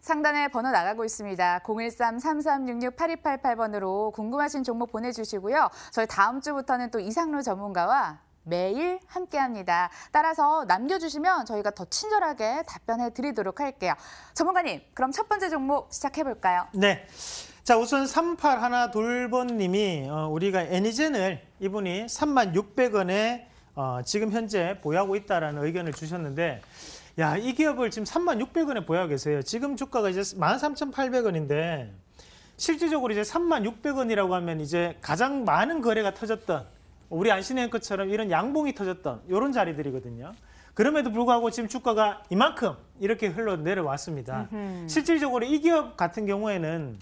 상단에 번호 나가고 있습니다. 013-3366-8288번으로 궁금하신 종목 보내주시고요. 저희 다음 주부터는 또 이상로 전문가와 매일 함께합니다. 따라서 남겨주시면 저희가 더 친절하게 답변해 드리도록 할게요. 전문가님, 그럼 첫 번째 종목 시작해볼까요? 네. 자 우선 38 하나 돌번님이 어, 우리가 애니젠을 이분이 3만 6백원에 어, 지금 현재 보유하고 있다라는 의견을 주셨는데 야, 이 기업을 지금 3 6 0 0원에 보유하고 계세요. 지금 주가가 이제 13,800원인데 실질적으로 이제 3 6 0 0원이라고 하면 이제 가장 많은 거래가 터졌던 우리 안신의 앵커처럼 이런 양봉이 터졌던 이런 자리들이거든요. 그럼에도 불구하고 지금 주가가 이만큼 이렇게 흘러 내려왔습니다. 으흠. 실질적으로 이 기업 같은 경우에는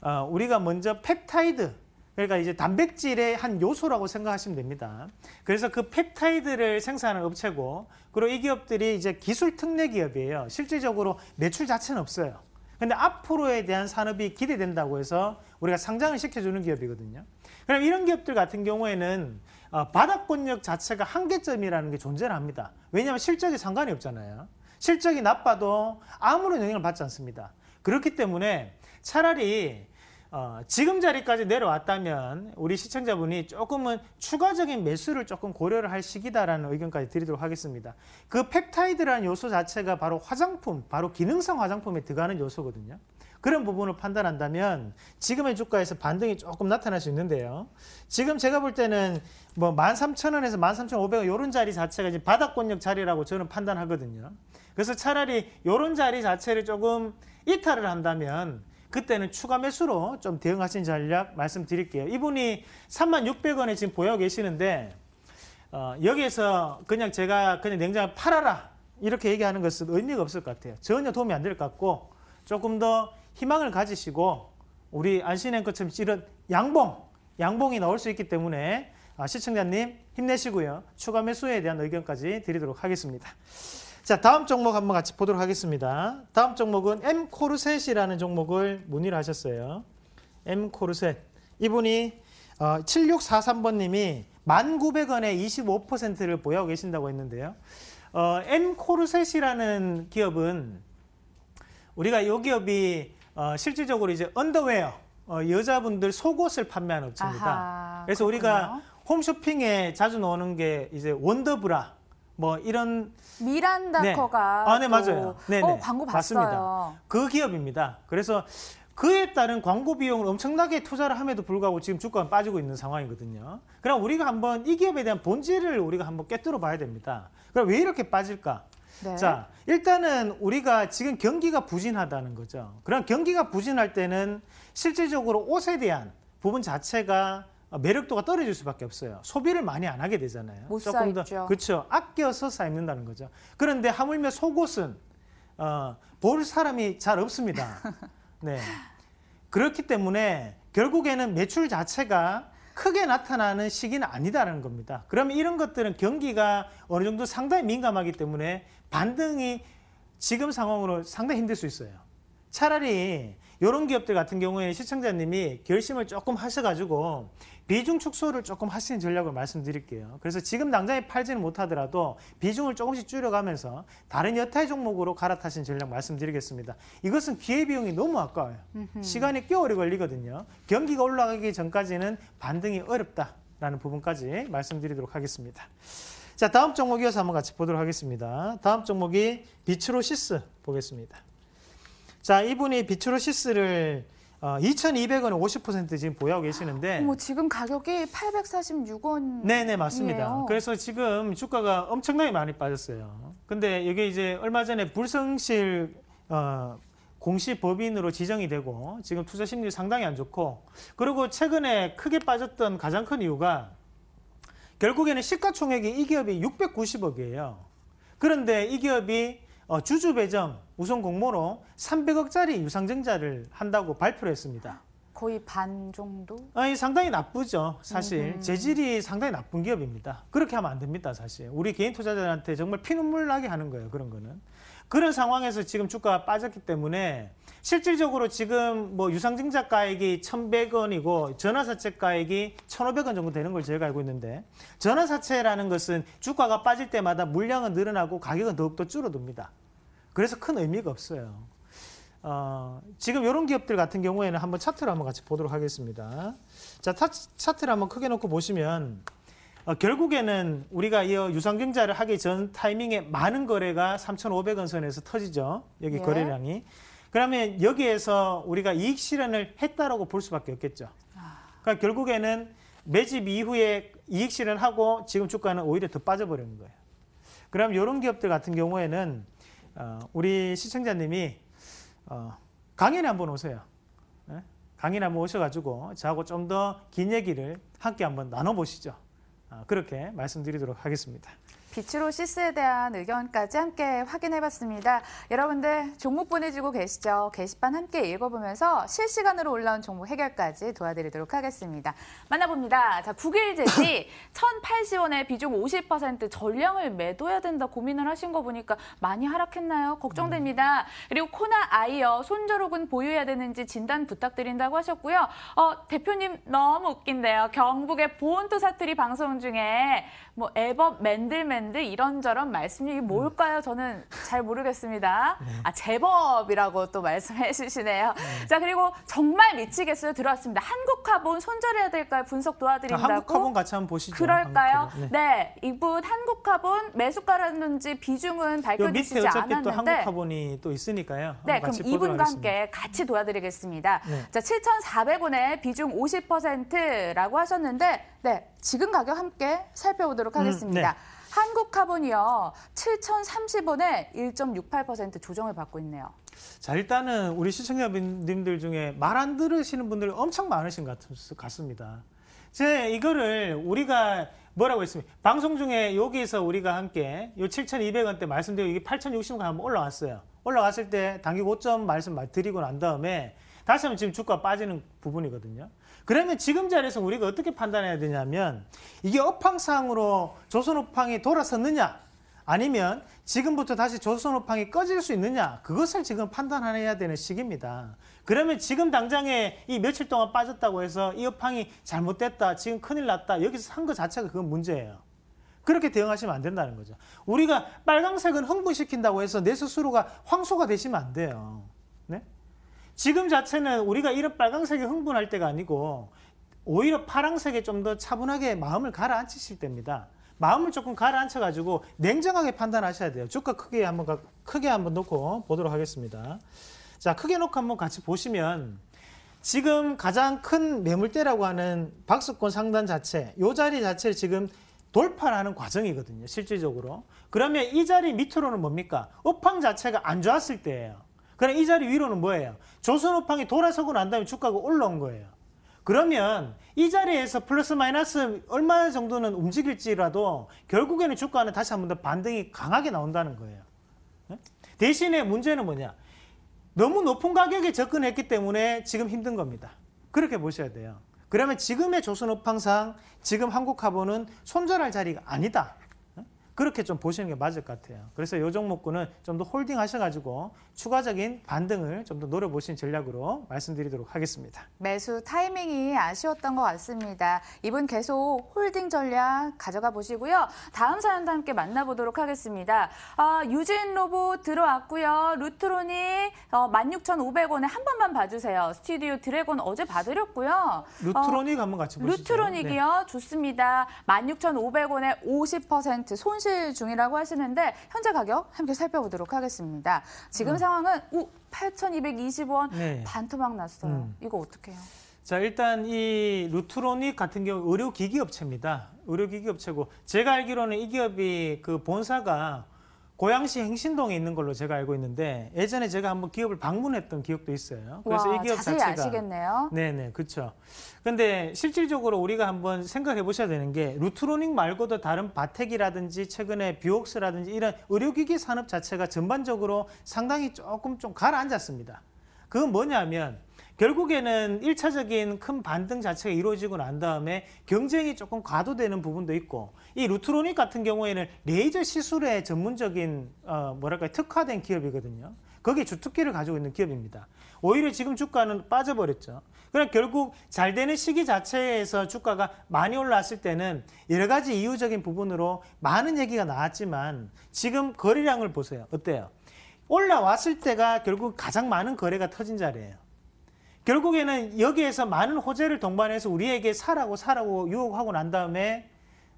어, 우리가 먼저 펩타이드 그러니까 이제 단백질의 한 요소라고 생각하시면 됩니다. 그래서 그 펩타이드를 생산하는 업체고 그리고 이 기업들이 이제 기술 특례 기업이에요. 실질적으로 매출 자체는 없어요. 근데 앞으로에 대한 산업이 기대된다고 해서 우리가 상장을 시켜주는 기업이거든요. 그럼 이런 기업들 같은 경우에는 어, 바닥권력 자체가 한계점이라는 게 존재를 합니다. 왜냐하면 실적이 상관이 없잖아요. 실적이 나빠도 아무런 영향을 받지 않습니다. 그렇기 때문에 차라리 어, 지금 자리까지 내려왔다면 우리 시청자분이 조금은 추가적인 매수를 조금 고려를 할 시기다라는 의견까지 드리도록 하겠습니다. 그 펩타이드라는 요소 자체가 바로 화장품, 바로 기능성 화장품에 들어가는 요소거든요. 그런 부분을 판단한다면 지금의 주가에서 반등이 조금 나타날 수 있는데요. 지금 제가 볼 때는 뭐 13,000원에서 13,500원 이런 자리 자체가 이제 바닥권역 자리라고 저는 판단하거든요. 그래서 차라리 이런 자리 자체를 조금 이탈을 한다면 그때는 추가 매수로 좀 대응하신 전략 말씀드릴게요. 이분이 3600원에 지금 보여 계시는데 어, 여기에서 그냥 제가 그냥 냉장고 팔아라 이렇게 얘기하는 것은 의미가 없을 것 같아요. 전혀 도움이 안 될 것 같고 조금 더 희망을 가지시고 우리 안신앵커처럼 찌른 양봉, 양봉이 나올 수 있기 때문에 아, 시청자님 힘내시고요. 추가 매수에 대한 의견까지 드리도록 하겠습니다. 자, 다음 종목 한번 같이 보도록 하겠습니다. 다음 종목은 M 코르셋이라는 종목을 문의를 하셨어요. M 코르셋. 이분이 어, 7643번 님이 1,900원에 25%를 보유하고 계신다고 했는데요. 어, M 코르셋이라는 기업은 우리가 이 기업이 어, 실질적으로 이제 언더웨어 어, 여자분들 속옷을 판매하는 업체입니다. 아하, 그래서 그렇군요. 우리가 홈쇼핑에 자주 넣는 게 이제 원더브라 뭐 이런 미란다커가 네. 아, 네 맞아요. 네, 어, 네. 광고 봤어요. 맞습니다. 그 기업입니다. 그래서 그에 따른 광고 비용을 엄청나게 투자를 함에도 불구하고 지금 주가가 빠지고 있는 상황이거든요. 그럼 우리가 한번 이 기업에 대한 본질을 우리가 한번 깨뜨려 봐야 됩니다. 그럼 왜 이렇게 빠질까? 네. 자, 일단은 우리가 지금 경기가 부진하다는 거죠. 그럼 경기가 부진할 때는 실질적으로 옷에 대한 부분 자체가 아, 매력도가 떨어질 수밖에 없어요. 소비를 많이 안 하게 되잖아요. 못 조금 더 그렇죠. 아껴서 사 입는다는 거죠. 그런데 하물며 속옷은 어, 볼 사람이 잘 없습니다. 네. 그렇기 때문에 결국에는 매출 자체가 크게 나타나는 시기는 아니다라는 겁니다. 그러면 이런 것들은 경기가 어느 정도 상당히 민감하기 때문에 반등이 지금 상황으로 상당히 힘들 수 있어요. 차라리 이런 기업들 같은 경우에 시청자님이 결심을 조금 하셔가지고 비중 축소를 조금 하시는 전략을 말씀드릴게요. 그래서 지금 당장에 팔지는 못하더라도 비중을 조금씩 줄여가면서 다른 여타의 종목으로 갈아타신 전략 말씀드리겠습니다. 이것은 기회비용이 너무 아까워요. 시간이 꽤 오래 걸리거든요. 경기가 올라가기 전까지는 반등이 어렵다라는 부분까지 말씀드리도록 하겠습니다. 자 다음 종목이어서 한번 같이 보도록 하겠습니다. 다음 종목이 비츠로시스 보겠습니다. 자, 이분이 비추르 시스를 어, 2,200원에 50% 지금 보유하고 계시는데 어머, 지금 가격이 846원 네네 맞습니다. 그래서 지금 주가가 엄청나게 많이 빠졌어요. 근데 이게 이제 얼마 전에 불성실 어, 공시 법인으로 지정이 되고 지금 투자 심리 상당히 안 좋고 그리고 최근에 크게 빠졌던 가장 큰 이유가 결국에는 시가총액이 이 기업이 690억이에요. 그런데 이 기업이 어 주주 배정 우선 공모로 300억짜리 유상증자를 한다고 발표를 했습니다. 거의 반 정도? 아니, 상당히 나쁘죠. 사실 음 재질이 상당히 나쁜 기업입니다. 그렇게 하면 안 됩니다. 사실 우리 개인 투자자들한테 정말 피눈물 나게 하는 거예요. 그런 거는. 그런 상황에서 지금 주가가 빠졌기 때문에 실질적으로 지금 뭐 유상증자 가액이 1,100원이고 전화사채 가액이 1,500원 정도 되는 걸 저희가 알고 있는데 전화사채라는 것은 주가가 빠질 때마다 물량은 늘어나고 가격은 더욱더 줄어듭니다. 그래서 큰 의미가 없어요. 어, 지금 이런 기업들 같은 경우에는 한번 차트를 한번 같이 보도록 하겠습니다. 자, 타, 차트를 한번 크게 놓고 보시면 어, 결국에는 우리가 이 유상증자를 하기 전 타이밍에 많은 거래가 3,500원 선에서 터지죠. 여기 예. 거래량이. 그러면 여기에서 우리가 이익 실현을 했다라고 볼 수밖에 없겠죠. 아. 그러니까 결국에는 매집 이후에 이익 실현하고 지금 주가는 오히려 더 빠져버리는 거예요. 그럼 이런 기업들 같은 경우에는 어, 우리 시청자님이 어, 강연에 한번 오세요. 예? 강연에 한번 오셔가지고 저하고 좀 더 긴 얘기를 함께 한번 나눠보시죠. 어, 그렇게 말씀드리도록 하겠습니다. 기추로 시스에 대한 의견까지 함께 확인해봤습니다. 여러분들 종목 보내주고 계시죠? 게시판 함께 읽어보면서 실시간으로 올라온 종목 해결까지 도와드리도록 하겠습니다. 만나봅니다. 자, 9일제지 1,080원에 비중 50% 전량을 매도해야 된다 고민을 하신 거 보니까 많이 하락했나요? 걱정됩니다. 음. 그리고 코나 아이어 손절옥은 보유해야 되는지 진단 부탁드린다고 하셨고요. 어, 대표님 너무 웃긴데요. 경북의 보온투 사투리 방송 중에 뭐 앨범 맨들맨들 이런저런 말씀이 뭘까요? 저는 잘 모르겠습니다. 네. 아 제법이라고 또 말씀해 주시네요. 네. 자 그리고 정말 미치겠어요 들어왔습니다. 한국 화본 손절해야 될까요? 분석 도와드린다고. 한국 화본 같이 한번 보시죠. 그럴까요? 네. 네. 이분 한국 화본 매수가라는지 비중은 밝혀주시지 않았는데. 또 한국 화본이 또 있으니까요. 네 그럼 이분과 함께 같이 도와드리겠습니다. 네. 자 7,400원에 비중 50%라고 하셨는데 네 지금 가격 함께 살펴보도록 하겠습니다. 음, 네. 한국카본이요. 7,030원에 1.68% 조정을 받고 있네요. 자 일단은 우리 시청자님들 중에 말 안 들으시는 분들 엄청 많으신 것 같습니다. 제 이거를 우리가 뭐라고 했습니까? 방송 중에 여기에서 우리가 함께 요 7,200원대 말씀드리고 이게 8,060원 한번 올라왔어요. 올라왔을 때 단기 고점 말씀 드리고 난 다음에 다시 한번 지금 주가 빠지는 부분이거든요. 그러면 지금 자리에서 우리가 어떻게 판단해야 되냐면 이게 업황상으로 조선업황이 돌아섰느냐 아니면 지금부터 다시 조선업황이 꺼질 수 있느냐 그것을 지금 판단해야 되는 시기입니다. 그러면 지금 당장에 이 며칠 동안 빠졌다고 해서 이 업황이 잘못됐다 지금 큰일 났다 여기서 산거 자체가 그건 문제예요. 그렇게 대응하시면 안 된다는 거죠. 우리가 빨강색은 흥분시킨다고 해서 내 스스로가 황소가 되시면 안 돼요. 네? 지금 자체는 우리가 이런 빨강색에 흥분할 때가 아니고 오히려 파랑색에 좀 더 차분하게 마음을 가라앉히실 때입니다. 마음을 조금 가라앉혀 가지고 냉정하게 판단하셔야 돼요. 주가 크게 한번 크게 한번 놓고 보도록 하겠습니다. 자, 크게 놓고 한번 같이 보시면 지금 가장 큰 매물대라고 하는 박수권 상단 자체, 이 자리 자체를 지금 돌파하는 과정이거든요, 실질적으로. 그러면 이 자리 밑으로는 뭡니까? 업황 자체가 안 좋았을 때예요. 그럼 이 자리 위로는 뭐예요? 조선호팡이 돌아서고 난 다음에 주가가 올라온 거예요. 그러면 이 자리에서 플러스 마이너스 얼마 정도는 움직일지라도 결국에는 주가는 다시 한 번 더 반등이 강하게 나온다는 거예요. 예? 대신에 문제는 뭐냐? 너무 높은 가격에 접근했기 때문에 지금 힘든 겁니다. 그렇게 보셔야 돼요. 그러면 지금의 조선업황상 지금 한국화보는 손절할 자리가 아니다. 그렇게 좀 보시는 게 맞을 것 같아요. 그래서 요 종목군은 좀 더 홀딩 하셔가지고 추가적인 반등을 좀 더 노려보신 전략으로 말씀드리도록 하겠습니다. 매수 타이밍이 아쉬웠던 것 같습니다. 이분 계속 홀딩 전략 가져가 보시고요. 다음 사연도 함께 만나보도록 하겠습니다. 아, 유진 로봇 들어왔고요. 루트론이 어, 16,500원에 한 번만 봐주세요. 스튜디오 드래곤 어제 봐드렸고요. 루트론이 어, 한번 같이 보시죠. 루트론이요 네. 좋습니다. 16,500원에 50% 손실 상실 중이라고 하시는데 현재 가격 함께 살펴보도록 하겠습니다. 지금 음. 상황은 우 8,220원 네. 반토막 났어요. 음. 이거 어떻게 해요? 자 일단 이 루트로닉 같은 경우 의료기기 업체입니다. 의료기기 업체고 제가 알기로는 이 기업이 그 본사가 고양시 행신동에 있는 걸로 제가 알고 있는데 예전에 제가 한번 기업을 방문했던 기억도 있어요. 그래서 와, 이 기업 자세히 자체가 아시겠네요. 네네 그렇죠. 근데 실질적으로 우리가 한번 생각해 보셔야 되는 게루트로닉 말고도 다른 바텍이라든지 최근에 비옥스라든지 이런 의료기기 산업 자체가 전반적으로 상당히 조금 좀 가라앉았습니다. 그건 뭐냐면 결국에는 1차적인큰 반등 자체가 이루어지고 난 다음에 경쟁이 조금 과도되는 부분도 있고 이 루트로닉 같은 경우에는 레이저 시술에 전문적인 어, 뭐랄까 특화된 기업이거든요. 거기에 주특기를 가지고 있는 기업입니다. 오히려 지금 주가는 빠져버렸죠. 그러나 결국 잘 되는 시기 자체에서 주가가 많이 올랐을 때는 여러 가지 이유적인 부분으로 많은 얘기가 나왔지만 지금 거래량을 보세요. 어때요? 올라왔을 때가 결국 가장 많은 거래가 터진 자리예요. 결국에는 여기에서 많은 호재를 동반해서 우리에게 사라고 사라고 유혹하고 난 다음에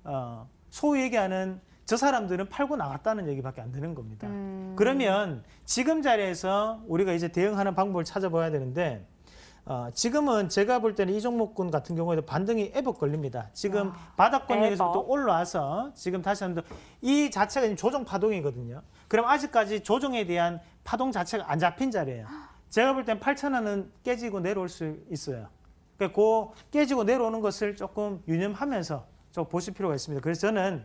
어, 소위 얘기하는 저 사람들은 팔고 나갔다는 얘기밖에 안 되는 겁니다. 음. 그러면 지금 자리에서 우리가 이제 대응하는 방법을 찾아봐야 되는데 어, 지금은 제가 볼 때는 이종목군 같은 경우에도 반등이 애복 걸립니다. 지금 아, 바닥권역에서부터 올라와서 지금 다시 한번 이 자체가 조정 파동이거든요. 그럼 아직까지 조정에 대한 파동 자체가 안 잡힌 자리예요. 제가 볼 땐 8,000원은 깨지고 내려올 수 있어요. 그러니까 그 깨지고 내려오는 것을 조금 유념하면서 좀 보실 필요가 있습니다. 그래서 저는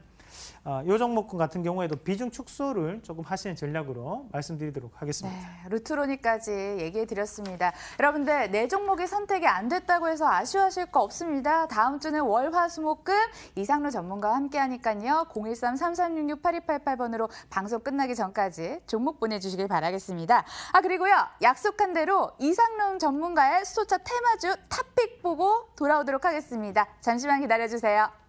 어, 요 종목군 같은 경우에도 비중 축소를 조금 하시는 전략으로 말씀드리도록 하겠습니다. 네, 루트로니까지 얘기해 드렸습니다. 여러분들 내 종목이 선택이 안 됐다고 해서 아쉬워하실 거 없습니다. 다음 주는 월화수목금 이상로 전문가와 함께하니까요. 013-3366-8288번으로 방송 끝나기 전까지 종목 보내주시길 바라겠습니다. 아 그리고요 약속한 대로 이상로 전문가의 수소차 테마주 탑픽 보고 돌아오도록 하겠습니다. 잠시만 기다려주세요.